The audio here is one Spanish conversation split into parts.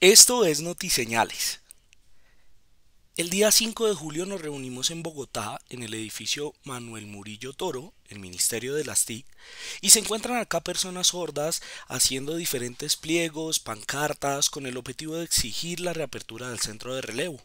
Esto es Notiseñales. El día 5 de julio nos reunimos en Bogotá, en el edificio Manuel Murillo Toro, el Ministerio de las TIC, y se encuentran acá personas sordas haciendo diferentes pliegos, pancartas, con el objetivo de exigir la reapertura del centro de relevo.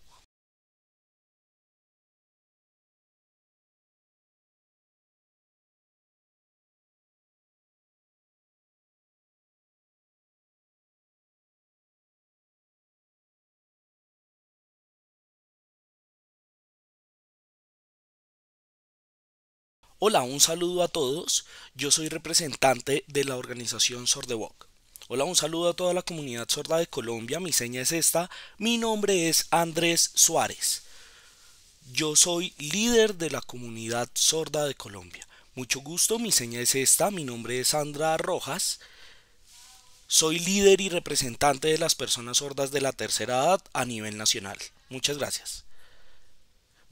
Hola, un saludo a todos. Yo soy representante de la organización Sordevoc. Hola, un saludo a toda la comunidad sorda de Colombia. Mi seña es esta. Mi nombre es Andrés Suárez. Yo soy líder de la comunidad sorda de Colombia. Mucho gusto, mi seña es esta. Mi nombre es Sandra Rojas. Soy líder y representante de las personas sordas de la tercera edad a nivel nacional. Muchas gracias.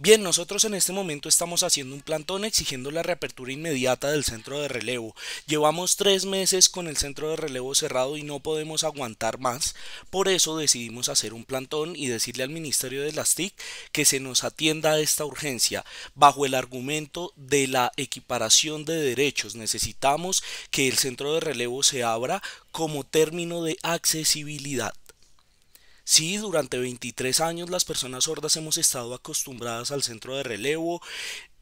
Bien, nosotros en este momento estamos haciendo un plantón exigiendo la reapertura inmediata del centro de relevo. Llevamos tres meses con el centro de relevo cerrado y no podemos aguantar más. Por eso decidimos hacer un plantón y decirle al Ministerio de las TIC que se nos atienda a esta urgencia bajo el argumento de la equiparación de derechos. Necesitamos que el centro de relevo se abra como término de accesibilidad. Sí, durante 23 años las personas sordas hemos estado acostumbradas al centro de relevo.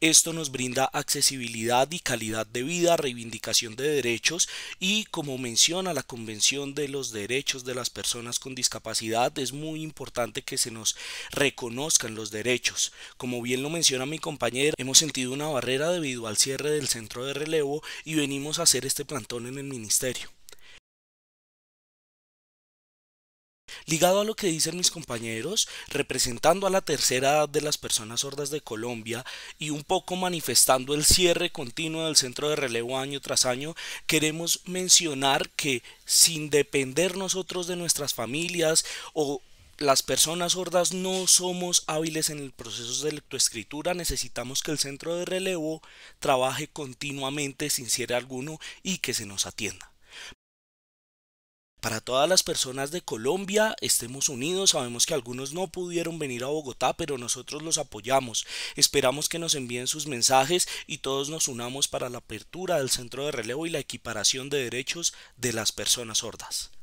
Esto nos brinda accesibilidad y calidad de vida, reivindicación de derechos y, como menciona la Convención de los Derechos de las Personas con Discapacidad, es muy importante que se nos reconozcan los derechos. Como bien lo menciona mi compañero, hemos sentido una barrera debido al cierre del centro de relevo y venimos a hacer este plantón en el Ministerio. Ligado a lo que dicen mis compañeros, representando a la tercera edad de las personas sordas de Colombia y un poco manifestando el cierre continuo del centro de relevo año tras año, queremos mencionar que sin depender nosotros de nuestras familias o las personas sordas no somos hábiles en el proceso de lectoescritura, necesitamos que el centro de relevo trabaje continuamente sin cierre alguno y que se nos atienda para todas las personas de Colombia, estemos unidos, sabemos que algunos no pudieron venir a Bogotá, pero nosotros los apoyamos. Esperamos que nos envíen sus mensajes y todos nos unamos para la apertura del centro de relevo y la equiparación de derechos de las personas sordas.